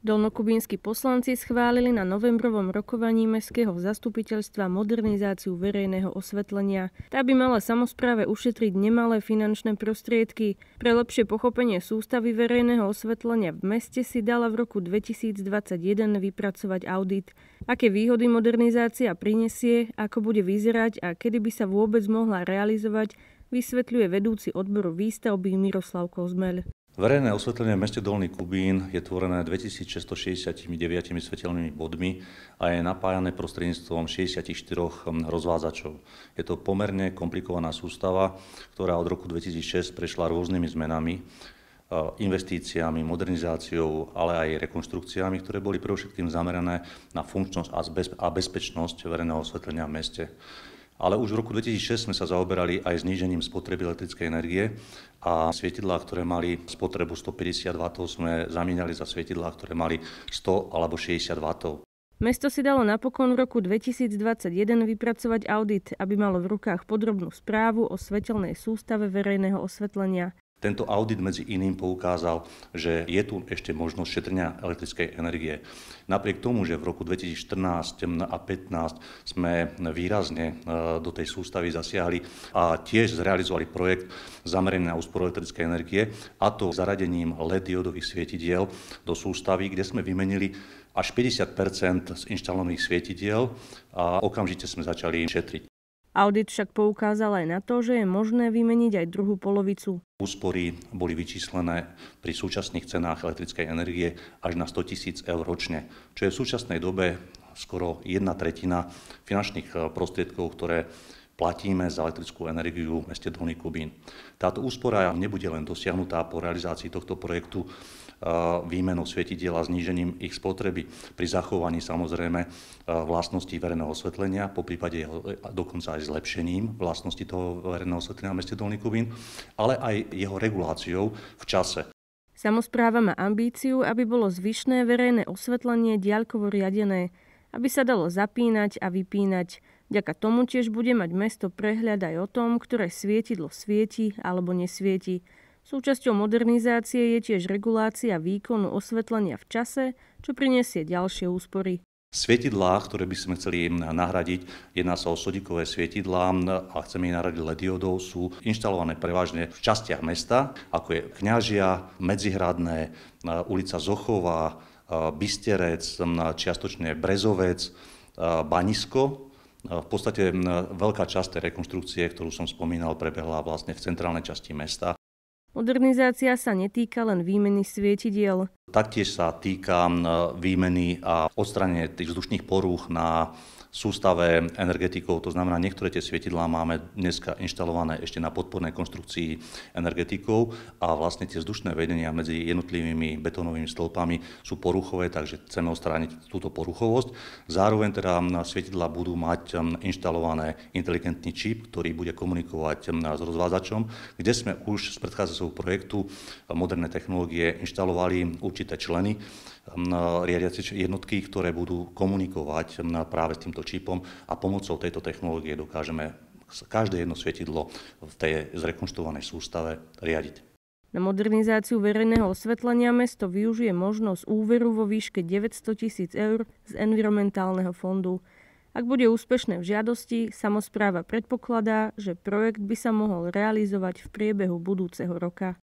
Dolnokubínsky poslanci schválili na novembrovom rokovaní Mestského zastupiteľstva modernizáciu verejného osvetlenia. Tá by mala samozpráve ušetriť nemalé finančné prostriedky. Pre lepšie pochopenie sústavy verejného osvetlenia v meste si dala v roku 2021 vypracovať audit. Aké výhody modernizácia prinesie, ako bude vyzerať a kedy by sa vôbec mohla realizovať, vysvetľuje vedúci odboru výstavby Miroslav Kozmel. Verejné osvetlenie v meste Dolný Kubín je tvorené 2669 svetelnými bodmi a je napájané prostredníctvom 64 rozvádzačov. Je to pomerne komplikovaná sústava, ktorá od roku 2006 prešla rôznymi zmenami, e, investíciami, modernizáciou, ale aj rekonštrukciami, ktoré boli predovšetkým zamerané na funkčnosť a bezpečnosť verejného osvetlenia v meste ale už v roku 2006 sme sa zaoberali aj znížením spotreby elektrickej energie a svietidlá, ktoré mali spotrebu 150 W, sme zamieňali za svietidlá, ktoré mali 100 alebo 60 W. Mesto si dalo napokon v roku 2021 vypracovať audit, aby malo v rukách podrobnú správu o svetelnej sústave verejného osvetlenia. Tento audit medzi iným poukázal, že je tu ešte možnosť šetrenia elektrickej energie. Napriek tomu, že v roku 2014 a 2015 sme výrazne e, do tej sústavy zasiahli a tiež zrealizovali projekt zameraný na úsporu elektrickej energie, a to zaradením LED diodových svietidiel do sústavy, kde sme vymenili až 50 z inštalovaných svietidiel a okamžite sme začali šetriť. Audit však poukázal aj na to, že je možné vymeniť aj druhú polovicu. Úspory boli vyčíslené pri súčasných cenách elektrickej energie až na 100 tisíc eur ročne, čo je v súčasnej dobe skoro jedna tretina finančných prostriedkov, ktoré platíme za elektrickú energiu v meste Dolný Kubín. Táto úspora nebude len dosiahnutá po realizácii tohto projektu e, výmenou svietidiel a znížením ich spotreby pri zachovaní samozrejme e, vlastností verejného osvetlenia, po prípade jeho, e, dokonca aj zlepšením vlastnosti toho verejného osvetlenia v meste Dolný Kubín, ale aj jeho reguláciou v čase. Samozpráva má ambíciu, aby bolo zvyšné verejné osvetlenie diaľkovo riadené aby sa dalo zapínať a vypínať. Ďaka tomu tiež bude mať mesto prehľad aj o tom, ktoré svietidlo svieti alebo nesvieti. Súčasťou modernizácie je tiež regulácia výkonu osvetlenia v čase, čo prinesie ďalšie úspory. Svietidlá, ktoré by sme chceli nahradiť, jedná sa o sodíkové svietidlá a chceme ich nahradiť lediodou, sú inštalované prevažne v častiach mesta, ako je Kňažia, Medzihradné, ulica Zochová, Bysterec, čiastočne Brezovec, Banisko, v podstate veľká časť tej rekonštrukcie, ktorú som spomínal, prebehla vlastne v centrálnej časti mesta. Modernizácia sa netýka len výmeny svietidiel. Taktiež sa týka výmeny a odstranenie tých vzdušných porúch na sústave energetikov, to znamená, niektoré tie svietidlá máme dneska inštalované ešte na podpornej konštrukcii energetikov a vlastne tie vzdušné vedenia medzi jednotlivými betónovými stĺpami sú poruchové, takže chceme ostrániť túto poruchovosť. Zároveň teda svietidlá budú mať um, inštalované inteligentný čip, ktorý bude komunikovať um, s rozvázačom, kde sme už z predchádzajúceho projektu uh, moderné technológie inštalovali určité členy um, riadiace jednotky, ktoré budú komunikovať práve s týmto mikročípom a pomocou tejto technológie dokážeme každé jedno svietidlo v tej zrekonštruovanej sústave riadiť. Na modernizáciu verejného osvetlenia mesto využije možnosť úveru vo výške 900 tisíc eur z environmentálneho fondu. Ak bude úspešné v žiadosti, samozpráva predpokladá, že projekt by sa mohol realizovať v priebehu budúceho roka.